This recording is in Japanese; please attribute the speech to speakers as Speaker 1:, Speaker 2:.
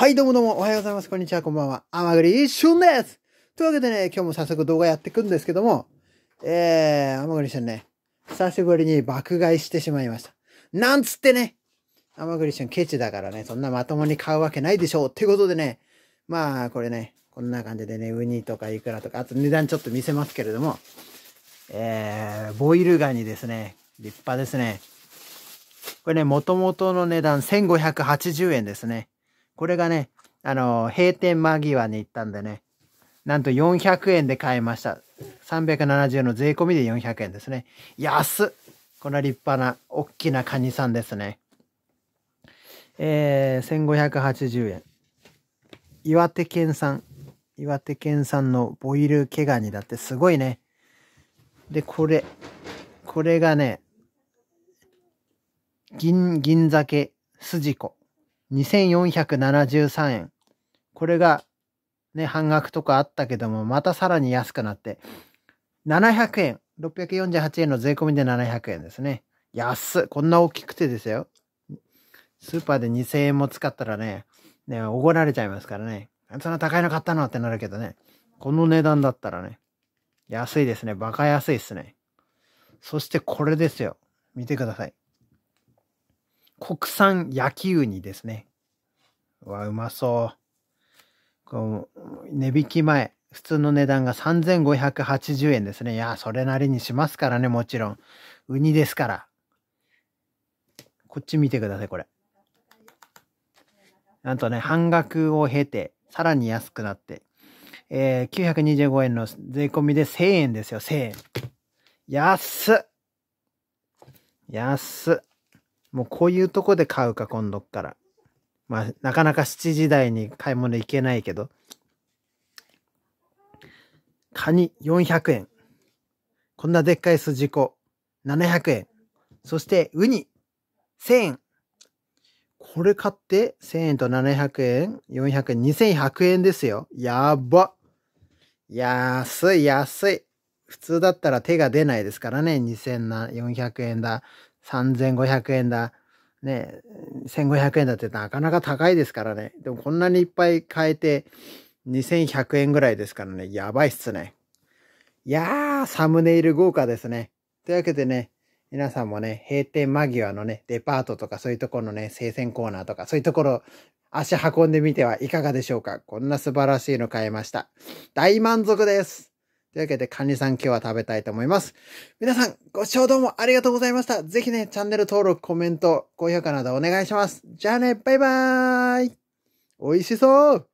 Speaker 1: はい、どうもどうも、おはようございます。こんにちは、こんばんは。甘栗一瞬ですというわけでね、今日も早速動画やっていくんですけども、えー、甘栗ちゃんね、久しぶりに爆買いしてしまいました。なんつってね、甘栗ちゃんケチだからね、そんなまともに買うわけないでしょうってことでね、まあ、これね、こんな感じでね、ウニとかイクラとか、あと値段ちょっと見せますけれども、えー、ボイルガニですね。立派ですね。これね、もともとの値段1580円ですね。これがね、あの、閉店間際に行ったんでね、なんと400円で買いました。370円の税込みで400円ですね。安っこの立派な、大きなカニさんですね。えー、1580円。岩手県産。岩手県産のボイル毛ガニだってすごいね。で、これ。これがね、銀、銀酒、筋子。2473円。これがね、半額とかあったけども、またさらに安くなって、700円。648円の税込みで700円ですね。安っこんな大きくてですよ。スーパーで2000円も使ったらね、ね、おごられちゃいますからね。そんな高いの買ったのってなるけどね。この値段だったらね。安いですね。バカ安いですね。そしてこれですよ。見てください。国産焼きウニですね。うわ、うまそう。こう、値引き前。普通の値段が3580円ですね。いや、それなりにしますからね、もちろん。ウニですから。こっち見てください、これ。なんとね、半額を経て、さらに安くなって、えー、925円の税込みで1000円ですよ、1000円。安っ安っもうこういうとこで買うか、今度から。まあ、なかなか7時台に買い物行けないけど。カニ400円。こんなでっかい筋子700円。そして、ウニ1000円。これ買って1000円と700円、400円、2100円ですよ。やば。安い、安い。普通だったら手が出ないですからね。2400円だ。3500円だ、ね、1500円だってなかなか高いですからね。でもこんなにいっぱい買えて2100円ぐらいですからね、やばいっすね。いやー、サムネイル豪華ですね。というわけでね、皆さんもね、閉店間際のね、デパートとかそういうところのね、生鮮コーナーとかそういうところ足運んでみてはいかがでしょうかこんな素晴らしいの買えました。大満足ですというわけで、管理さん今日は食べたいと思います。皆さん、ご視聴どうもありがとうございました。ぜひね、チャンネル登録、コメント、高評価などお願いします。じゃあね、バイバーイ美味しそう